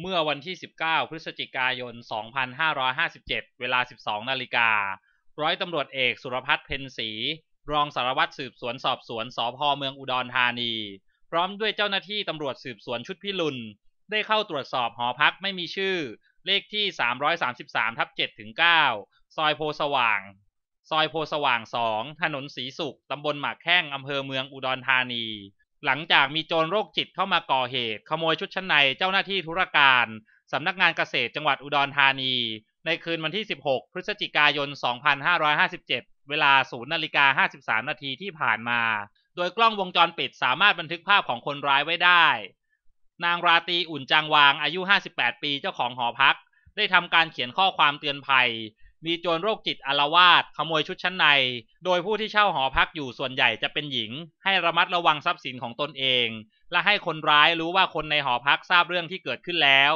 เมื่อวันที่ 19 พฤศจิกายน 2557 เวลา 12 นาฬิกา ร้อยตำรวจเอกสุรพัฒน์เพนศรี รองสารวัตรสืบสวนสอบสวนสพเมืองอุดรธานี พร้อมด้วยเจ้าหน้าที่ตำรวจสืบสวนชุดพิลุนได้เข้าตรวจสอบหอพักไม่มีชื่อเลขที่ 333 ทับ7ถึง9ซอยโพสว่าง ซอยโพสว่าง 2 ถนนสีสุขตำบลหมากแข้งอำเภอเมืองอุดรธานีหลังจากมีโจรโรคจิตเข้ามาก่อเหตุ ขโมยชุดชั้นในเจ้าหน้าที่ธุรการ สำนักงานเกษตรจังหวัดอุดรธานี ในคืนวันที่ 16 พฤศจิกายน 2557 เวลา0นาฬิกา 53 นาทีที่ผ่านมา โดยกล้องวงจรปิดสามารถบันทึกภาพของคนร้ายไว้ได้ นางราตีอุ่นจางวางอายุ 58 ปีเจ้าของหอพัก ได้ทำการเขียนข้อความเตือนภัยมีโจรโรคจิตอารวาสขโมยชุดชั้นใน โดยผู้ที่เช่าหอพักอยู่ส่วนใหญ่จะเป็นหญิง ให้ระมัดระวังทรัพย์สินของตนเอง และให้คนร้ายรู้ว่าคนในหอพักทราบเรื่องที่เกิดขึ้นแล้ว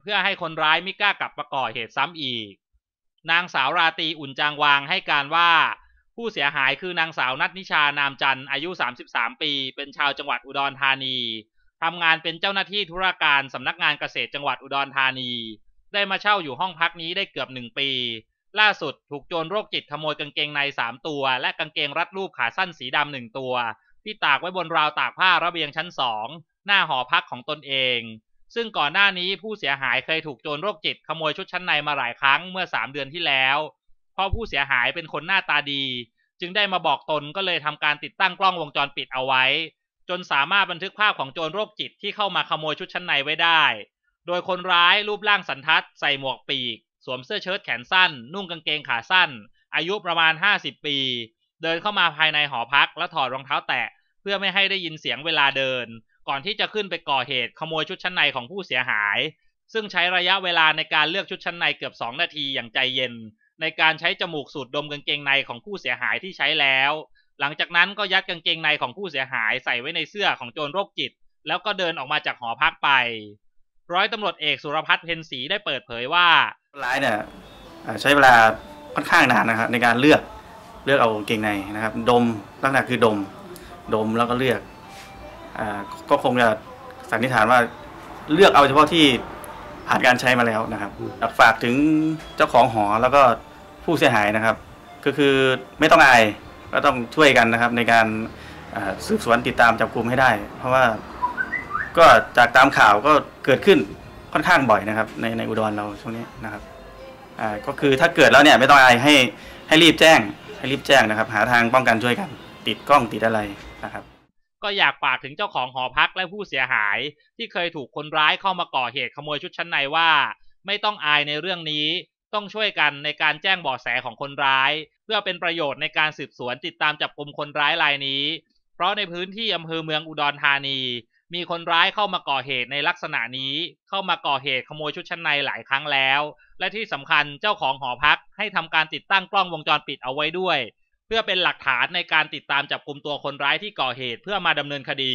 เพื่อให้คนร้ายไม่กล้ากลับมาก่อเหตุซ้ำอีก นางสาวราตีอุ่นจางวางให้การว่า ผู้เสียหายคือนางสาวนัทนิชานามจันทร์อายุ 33 ปี เป็นชาวจังหวัดอุดรธานีทำงานเป็นเจ้าหน้าที่ธุรการสำนักงานเกษตรจังหวัดอุดรธานี ได้มาเช่าอยู่ห้องพักนี้ได้เกือบหนึ่งปีล่าสุดถูกโจรโรคจิตขโมยกางเกงในสามตัว และกางเกงรัดรูปขาสั้นสีดำหนึ่งตัว ที่ตากไว้บนราวตากผ้าระเบียงชั้นสองหน้าหอพักของตนเอง ซึ่งก่อนหน้านี้ผู้เสียหายเคยถูกโจรโรคจิตขโมยชุดชั้นในมาหลายครั้งเมื่อสามเดือนที่แล้ว เพราะผู้เสียหายเป็นคนหน้าตาดี จึงได้มาบอกตนก็เลยทำการติดตั้งกล้องวงจรปิดเอาไว้ จนสามารถบันทึกภาพของโจรโรคจิตที่เข้ามาขโมยชุดชั้นในไว้ได้ โดยคนร้ายรูปร่างสันทัดใส่หมวกปีกสวมเสื้อเชิ้ตแขนสั้น นุ่งกางเกงขาสั้น อายุประมาณ 50 ปี เดินเข้ามาภายในหอพักและถอดรองเท้าแตะ เพื่อไม่ให้ได้ยินเสียงเวลาเดิน ก่อนที่จะขึ้นไปก่อเหตุขโมยชุดชั้นในของผู้เสียหาย ซึ่งใช้ระยะเวลาในการเลือกชุดชั้นในเกือบ 2 นาทีอย่างใจเย็น ในการใช้จมูกสูดดมกางเกงในของผู้เสียหายที่ใช้แล้ว หลังจากนั้นก็ยัดกางเกงในของผู้เสียหายใส่ไว้ในเสื้อของโจรโรคจิต แล้วก็เดินออกมาจากหอพักไป ร้อยตำรวจเอกสุรพัฒน์เพนสีได้เปิดเผยว่าคนร้ายเนี่ยใช้เวลาค่อนข้างนานนะครับ ในการเลือกเลือกเอาเกงในนะครับ ดมลักษณะคือดม ดมแล้วก็เลือกอก็คงจะสันนิษฐานว่าเลือกเอาเฉพาะที่ผ่านการใช้มาแล้วนะครับฝากถึงเจ้าของหอแล้วก็ผู้เสียหายนะครับ ก็คือไม่ต้องอายก็ต้องช่วยกันนะครับ ในการสืบสวนติดตามจับกลุ่มให้ได้ เพราะว่าก็จากตามข่าวก็เกิดขึ้นค่อนข้างบ่อยนะครับในในอุดรเราช่วงนี้นะครับอ่าก็คือถ้าเกิดแล้วเนี่ยไม่ต้องอายให้ให้รีบแจ้ง ให้รีบแจ้งนะครับ หาทางป้องกันช่วยกัน ติดกล้องติดอะไรนะครับ ก็อยากฝากถึงเจ้าของหอพักและผู้เสียหายที่เคยถูกคนร้ายเข้ามาก่อเหตุขโมยชุดชั้นในว่า ไม่ต้องอายในเรื่องนี้ ต้องช่วยกันในการแจ้งเบาะแสของคนร้าย เพื่อเป็นประโยชน์ในการสืบสวนติดตามจับกลุ่มคนร้ายรายนี้ เพราะในพื้นที่อำเภอเมืองอุดรธานีมีคนร้ายเข้ามาก่อเหตุในลักษณะนี้ เข้ามาก่อเหตุขโมยชุดชั้นในหลายครั้งแล้ว และที่สำคัญเจ้าของหอพักให้ทำการติดตั้งกล้องวงจรปิดเอาไว้ด้วย เพื่อเป็นหลักฐานในการติดตาม จับกลุ่มตัวคนร้ายที่ก่อเหตุเพื่อมา ดำเนินคดี